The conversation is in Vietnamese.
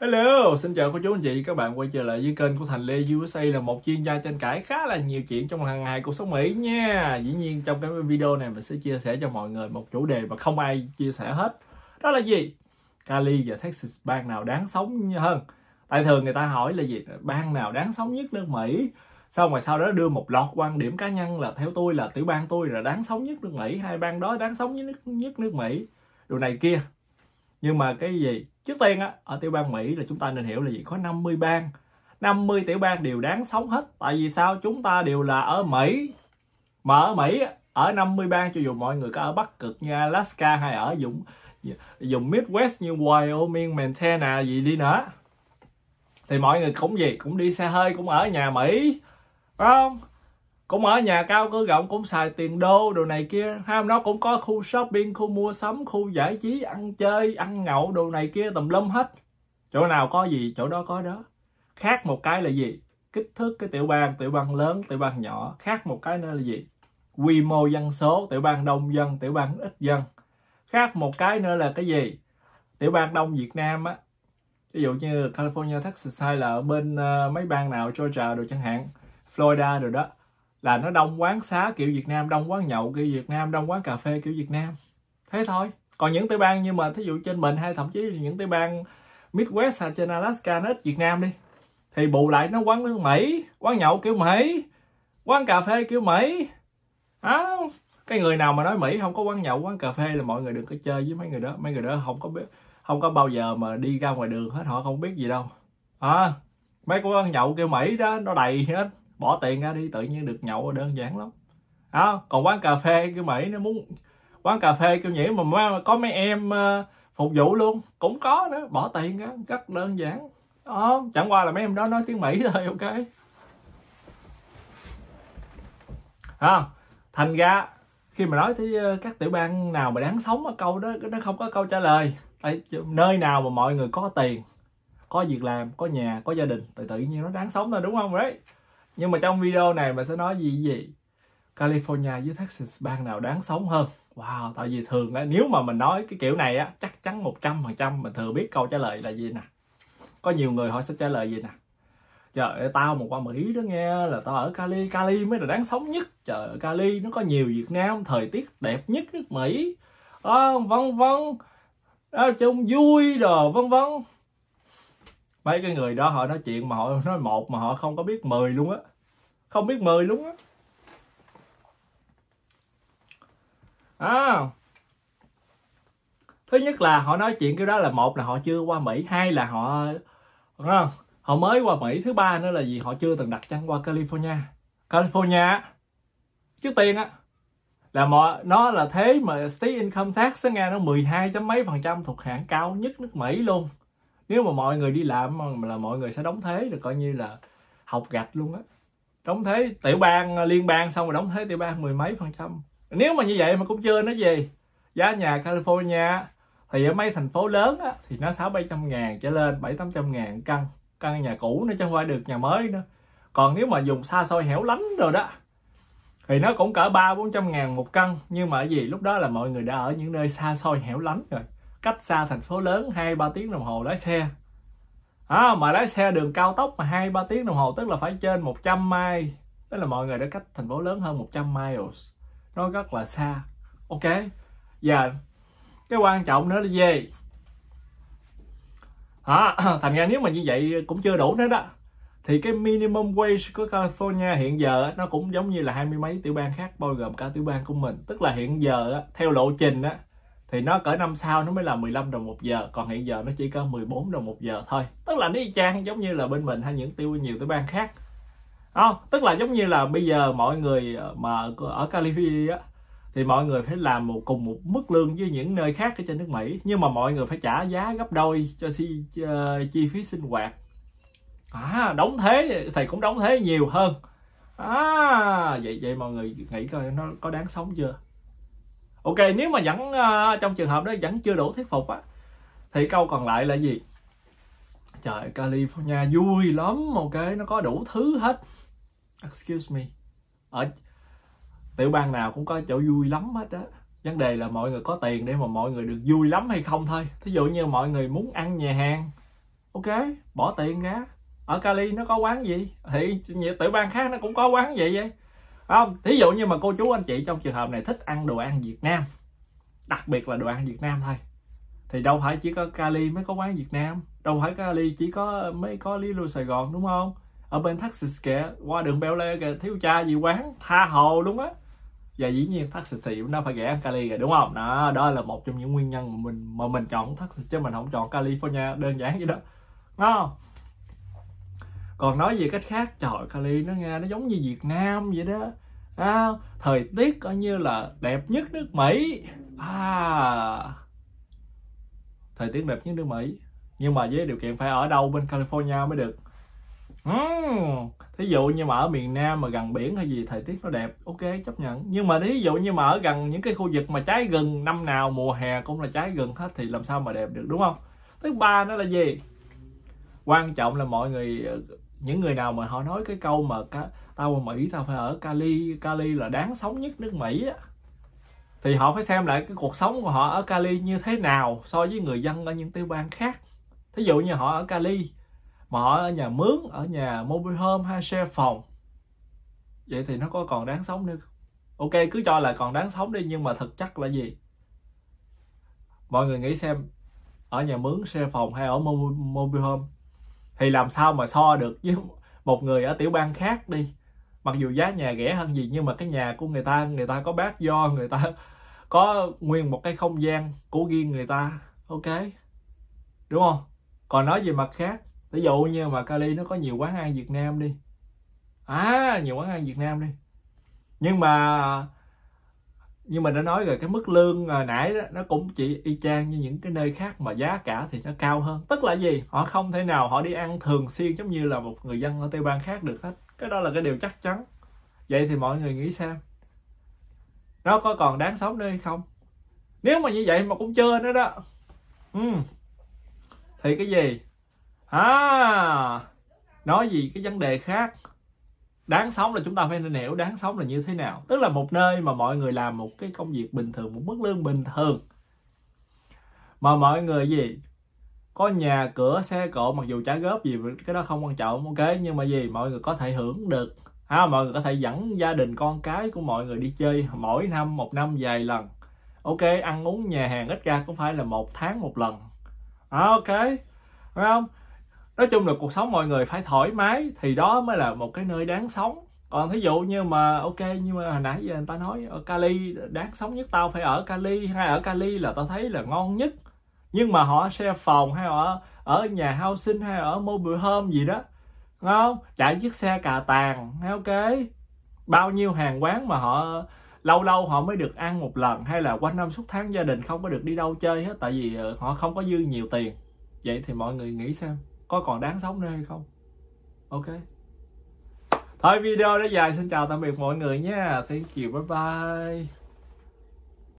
Hello, xin chào cô chú anh chị, các bạn quay trở lại với kênh của Thành Lê USA là một chuyên gia tranh cãi khá là nhiều chuyện trong hàng ngày cuộc sống Mỹ nha. Dĩ nhiên trong cái video này mình sẽ chia sẻ cho mọi người một chủ đề mà không ai chia sẻ hết. Đó là gì? Cali và Texas bang nào đáng sống hơn? Tại thường người ta hỏi là gì? Bang nào đáng sống nhất nước Mỹ? Xong rồi sau đó đưa một loạt quan điểm cá nhân là theo tôi là tiểu bang tôi là đáng sống nhất nước Mỹ, hai bang đó đáng sống nhất nước, nhất nước Mỹ. Điều này kia, nhưng mà cái gì trước tiên á ở tiểu bang mỹ là chúng ta nên hiểu là gì có 50 bang 50 tiểu bang đều đáng sống hết tại vì sao chúng ta đều là ở mỹ mà ở mỹ ở 50 bang cho dù mọi người có ở bắc cực như alaska hay ở vùng vùng midwest như wyoming montana gì đi nữa thì mọi người cũng gì cũng đi xe hơi cũng ở nhà mỹ phải không cũng ở nhà cao cửa rộng cũng xài tiền đô đồ này kia ha nó cũng có khu shopping khu mua sắm khu giải trí ăn chơi ăn nhậu đồ này kia tùm lum hết chỗ nào có gì chỗ đó có đó khác một cái là gì kích thước cái tiểu bang tiểu bang lớn tiểu bang nhỏ khác một cái nữa là gì quy mô dân số tiểu bang đông dân tiểu bang ít dân khác một cái nữa là cái gì tiểu bang đông việt nam á ví dụ như california texas hay là ở bên uh, mấy bang nào georgia đồ chẳng hạn florida rồi đó là nó đông quán xá kiểu Việt Nam đông quán nhậu kiểu Việt Nam đông quán cà phê kiểu Việt Nam thế thôi còn những tiểu bang như mà thí dụ trên mình hay thậm chí những tiểu bang Midwest hay trên Alaska nó ít Việt Nam đi thì bù lại nó quán nước Mỹ quán nhậu kiểu Mỹ quán cà phê kiểu Mỹ à, cái người nào mà nói Mỹ không có quán nhậu quán cà phê là mọi người đừng có chơi với mấy người đó mấy người đó không có biết không có bao giờ mà đi ra ngoài đường hết họ không biết gì đâu à, mấy quán nhậu kiểu Mỹ đó nó đầy hết bỏ tiền ra đi tự nhiên được nhậu đơn giản lắm đó à, còn quán cà phê kiểu mỹ nó muốn quán cà phê kiểu nhỉ mà có mấy em ờ, phục vụ luôn cũng có nữa bỏ tiền ra rất đơn giản đó, ờ, chẳng qua là mấy em đó nói tiếng mỹ thôi ok à, thành ra khi mà nói tới ờ, các tiểu bang nào mà đáng sống ở câu đó nó không có câu trả lời tại nơi nào mà mọi người có tiền có việc làm có nhà có gia đình tự tự nhiên nó đáng sống thôi đúng không đấy nhưng mà trong video này mình sẽ nói gì gì California với Texas bang nào đáng sống hơn wow tại vì thường á nếu mà mình nói cái kiểu này á chắc chắn 100% mình thừa biết câu trả lời là gì nè có nhiều người họ sẽ trả lời gì nè trời ơi tao mà qua mỹ đó nghe là tao ở cali cali mới là đáng sống nhất trời ơi, cali nó có nhiều việt nam thời tiết đẹp nhất nước mỹ à, vân vân à, chung vui đồ vân vân mấy cái người đó họ nói chuyện mà họ nói một mà họ không có biết mười luôn á không biết mười luôn á à, thứ nhất là họ nói chuyện cái đó là một là họ chưa qua mỹ hai là họ không? họ mới qua mỹ thứ ba nữa là gì họ chưa từng đặt chân qua california california trước tiên á là mọi nó là thế mà state income tax nó nghe nó 12 chấm mấy phần trăm thuộc hạng cao nhất nước Mỹ luôn nếu mà mọi người đi làm là mọi người sẽ đóng thế được coi như là học gạch luôn á đóng thế tiểu bang à, liên bang xong rồi đóng thế tiểu bang mười mấy phần trăm nếu mà như vậy mà cũng chưa nói gì giá nhà California thì ở mấy thành phố lớn á, thì nó sáu bảy trăm ngàn trở lên bảy tám trăm ngàn căn căn nhà cũ nó chứ không phải được nhà mới nữa còn nếu mà dùng xa xôi hẻo lánh rồi đó thì nó cũng cỡ ba bốn trăm ngàn một căn nhưng mà ở gì lúc đó là mọi người đã ở những nơi xa xôi hẻo lánh rồi cách xa thành phố lớn hai ba tiếng đồng hồ lái xe à, mà lái xe đường cao tốc mà hai ba tiếng đồng hồ tức là phải trên 100 mai tức là mọi người đã cách thành phố lớn hơn 100 miles nó rất là xa ok và dạ. cái quan trọng nữa là gì à, thành ra nếu mà như vậy cũng chưa đủ nữa đó thì cái minimum wage của California hiện giờ nó cũng giống như là hai mươi mấy tiểu bang khác bao gồm cả tiểu bang của mình tức là hiện giờ theo lộ trình á thì nó cỡ năm sau nó mới là 15 đồng một giờ còn hiện giờ nó chỉ có 14 đồng một giờ thôi tức là nó y chang giống như là bên mình hay những tiêu nhiều tiểu bang khác đó tức là giống như là bây giờ mọi người ờ, mà ở California thì mọi người phải làm một cùng một mức lương với những nơi khác ở trên nước Mỹ nhưng mà mọi người phải trả giá gấp đôi cho si, uh, chi phí sinh hoạt à đóng thế thì cũng đóng thế nhiều hơn à vậy vậy mọi người nghĩ coi nó có đáng sống chưa ok nếu mà vẫn ờ, trong trường hợp đó vẫn chưa đủ thuyết phục á thì câu còn lại là gì trời California vui lắm ok nó có đủ thứ hết excuse me ở tiểu bang nào cũng có chỗ vui lắm hết á vấn đề là mọi người có tiền để mà mọi người được vui lắm hay không thôi thí dụ như mọi người muốn ăn nhà hàng ok bỏ tiền ra ở Cali nó có quán gì thì nhiều tiểu bang khác nó cũng có quán vậy vậy không thí dụ như mà cô chú anh chị trong trường hợp này thích ăn đồ ăn Việt Nam đặc biệt là đồ ăn Việt Nam thôi thì đâu phải chỉ có Cali mới có quán Việt Nam đâu phải Cali chỉ có mới có Lý Lưu Sài Gòn đúng không ở bên Texas kìa qua đường beo Air kìa thiếu cha gì quán tha hồ luôn á và dĩ nhiên Texas thì nó phải rẻ hơn Cali rồi đúng không đó đó là một trong những nguyên nhân mà mình mà mình chọn Texas chứ mình không chọn California đơn giản vậy đó ngon còn nói về cách khác trời Cali nó nghe nó giống như Việt Nam vậy đó à, thời tiết coi như là đẹp nhất nước Mỹ à thời tiết đẹp nhất nước Mỹ nhưng mà với điều kiện phải ở đâu bên California mới được uhm, thí dụ như mà ở miền Nam mà gần biển hay gì thời tiết nó đẹp ok chấp nhận nhưng mà thí dụ như mà ở gần những cái khu vực mà trái gừng năm nào mùa hè cũng là trái gừng hết thì làm sao mà đẹp được đúng không thứ ba nó là gì quan trọng là mọi người ờ, những người nào mà họ nói cái câu mà tao ở Mỹ tao phải ở Cali Cali là đáng sống nhất nước Mỹ á thì họ phải xem lại cái cuộc sống của họ ở Cali như thế nào so với người dân ở những tiểu bang khác thí dụ như họ ở Cali mà họ ở nhà mướn ở nhà mobile home hay share phòng vậy thì nó có còn đáng sống nữa ok cứ cho là còn đáng sống đi nhưng mà thực chất là gì mọi người nghĩ xem ở nhà mướn share phòng hay ở mobile home thì làm sao mà so được với một người ở tiểu bang khác đi mặc dù giá nhà rẻ hơn gì nhưng mà cái nhà của người ta người ta có bác do người ta có nguyên một cái không gian của riêng người ta ok đúng không còn nói về mặt khác ví dụ như mà Cali nó có nhiều quán ăn Việt Nam đi à nhiều quán ăn Việt Nam đi nhưng mà nhưng mà đã nói rồi cái mức lương à, nãy đó nó cũng chỉ y chang như những cái nơi khác mà giá cả thì nó cao hơn tức là gì họ không thể nào họ đi ăn thường xuyên giống như là một người dân ở tây ban khác được hết cái đó là cái điều chắc chắn vậy thì mọi người nghĩ xem nó có còn đáng sống nữa hay không nếu mà như vậy mà cũng chưa nữa đó ừ. thì cái gì à nói gì cái vấn đề khác đáng sống là chúng ta phải nên hiểu đáng sống là như thế nào tức là một nơi mà mọi người làm một cái công việc bình thường một mức lương bình thường mà mọi người gì có nhà cửa xe cộ mặc dù trả góp gì cái đó không quan trọng ok nhưng mà gì mọi người có thể hưởng được ha à, mọi người có thể dẫn gia đình con cái của mọi người đi chơi mỗi năm một năm vài lần ok ăn uống nhà hàng ít ra cũng phải là một tháng một lần à, ok phải không nói chung là cuộc sống mọi người phải thoải mái thì đó mới là một cái nơi đáng sống còn thí dụ như mà ok nhưng mà hồi nãy giờ người ta nói ở Cali đáng sống nhất tao phải ở Cali hay ở Cali là tao thấy là ngon nhất nhưng mà họ xe phòng hay ở ở nhà housing hay ở mobile home gì đó Đúng không chạy chiếc xe cà tàng ok bao nhiêu hàng quán mà họ lâu lâu họ mới được ăn một lần hay là quanh năm suốt tháng gia đình không có được đi đâu chơi hết tại vì ờ, họ không có dư nhiều tiền vậy thì mọi người nghĩ xem có còn đáng sống nữa hay không ok thôi video đã dài xin chào tạm biệt mọi người nha thank you bye bye